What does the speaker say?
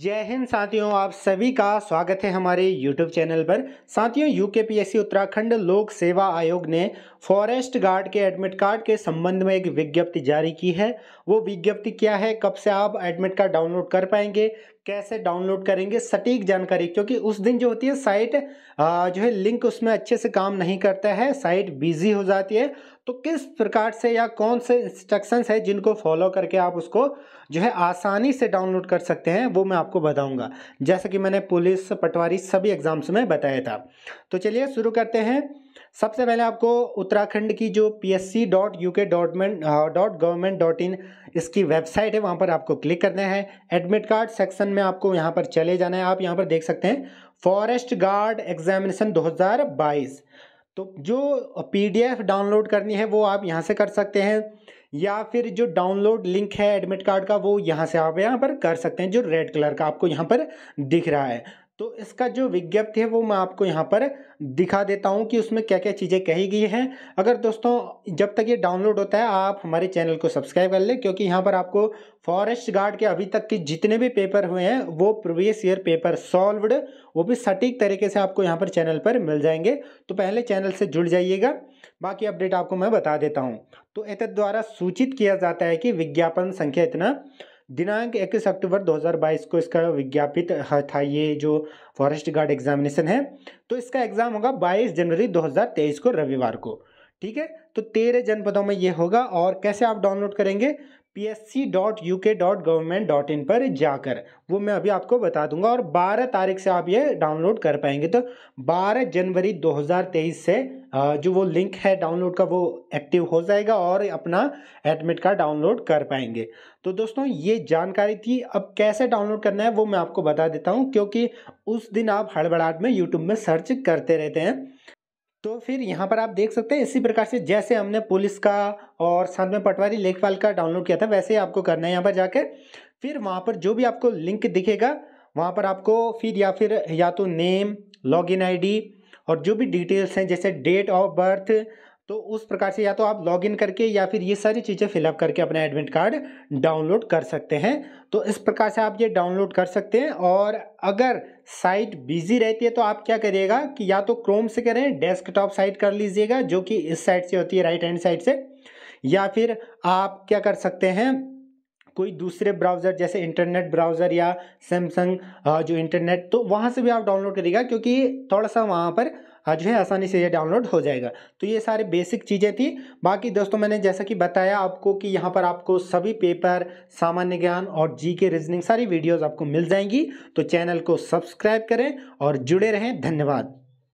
जय हिंद साथियों आप सभी का स्वागत है हमारे YouTube चैनल पर साथियों यू के पी एस सी उत्तराखंड लोक सेवा आयोग ने फॉरेस्ट गार्ड के एडमिट कार्ड के संबंध में एक विज्ञप्ति जारी की है वो विज्ञप्ति क्या है कब से आप एडमिट कार्ड डाउनलोड कर पाएंगे कैसे डाउनलोड करेंगे सटीक जानकारी क्योंकि उस दिन जो होती है साइट जो है लिंक उसमें अच्छे से काम नहीं करता है साइट बिजी हो जाती है तो किस प्रकार से या कौन से इंस्ट्रक्शंस है जिनको फॉलो करके आप उसको जो है आसानी से डाउनलोड कर सकते हैं वो मैं आपको बताऊंगा जैसा कि मैंने पुलिस पटवारी सभी एग्ज़ाम्स में बताया था तो चलिए शुरू करते हैं सबसे पहले आपको उत्तराखंड की जो P S C dot U K dot dot government dot in इसकी वेबसाइट है वहाँ पर आपको क्लिक करना है एडमिट कार्ड सेक्शन में आपको यहाँ पर चले जाना है आप यहाँ पर देख सकते हैं फॉरेस्ट गार्ड एग्जामिनेशन 2022 तो जो पीडीएफ डाउनलोड करनी है वो आप यहाँ से कर सकते हैं या फिर जो डाउनलोड लिंक है एडमिट कार्ड का वो यहाँ से आप यहाँ पर कर सकते हैं जो रेड कलर का आपको यहाँ पर दिख रहा है तो इसका जो विज्ञप्ति है वो मैं आपको यहाँ पर दिखा देता हूँ कि उसमें क्या क्या चीज़ें कही गई हैं अगर दोस्तों जब तक ये डाउनलोड होता है आप हमारे चैनल को सब्सक्राइब कर लें क्योंकि यहाँ पर आपको फॉरेस्ट गार्ड के अभी तक के जितने भी पेपर हुए हैं वो प्रीवियस ईयर पेपर सॉल्वड वो भी सटीक तरीके से आपको यहाँ पर चैनल पर मिल जाएंगे तो पहले चैनल से जुड़ जाइएगा बाकी अपडेट आपको मैं बता देता हूँ तो एत द्वारा सूचित किया जाता है कि विज्ञापन संख्या इतना दिनांक इक्कीस अक्टूबर 2022 को इसका विज्ञापित हाँ, था ये जो फॉरेस्ट गार्ड एग्जामिनेशन है तो इसका एग्ज़ाम होगा 22 जनवरी 2023 को रविवार को ठीक है तो तेरह जनपदों में ये होगा और कैसे आप डाउनलोड करेंगे psc.uk.government.in पर जाकर वो मैं अभी आपको बता दूंगा और 12 तारीख से आप ये डाउनलोड कर पाएंगे तो 12 जनवरी 2023 से जो वो लिंक है डाउनलोड का वो एक्टिव हो जाएगा और अपना एडमिट कार्ड डाउनलोड कर पाएंगे तो दोस्तों ये जानकारी थी अब कैसे डाउनलोड करना है वो मैं आपको बता देता हूँ क्योंकि उस दिन आप हड़बड़ाहट में यूट्यूब में सर्च करते रहते हैं तो फिर यहाँ पर आप देख सकते हैं इसी प्रकार से जैसे हमने पुलिस का और साथ में पटवारी लेखपाल का डाउनलोड किया था वैसे ही आपको करना है यहाँ पर जाकर फिर वहाँ पर जो भी आपको लिंक दिखेगा वहाँ पर आपको फिर या फिर या तो नेम लॉगिन आईडी और जो भी डिटेल्स हैं जैसे डेट ऑफ बर्थ तो उस प्रकार से या तो आप लॉग इन करके या फिर ये सारी चीज़ें फिलअप करके अपना एडमिट कार्ड डाउनलोड कर सकते हैं तो इस प्रकार से आप ये डाउनलोड कर सकते हैं और अगर साइट बिजी रहती है तो आप क्या करिएगा कि या तो क्रोम से करें डेस्कटॉप साइट कर लीजिएगा जो कि इस साइड से होती है राइट हैंड साइड से या फिर आप क्या कर सकते हैं कोई दूसरे ब्राउज़र जैसे इंटरनेट ब्राउज़र या सैमसंग हाँ, जो इंटरनेट तो वहाँ से भी आप डाउनलोड करिएगा क्योंकि थोड़ा सा वहाँ पर जो है आसानी से ये डाउनलोड हो जाएगा तो ये सारे बेसिक चीज़ें थी बाकी दोस्तों मैंने जैसा कि बताया आपको कि यहाँ पर आपको सभी पेपर सामान्य ज्ञान और जी के रीजनिंग सारी वीडियोज़ आपको मिल जाएंगी तो चैनल को सब्सक्राइब करें और जुड़े रहें धन्यवाद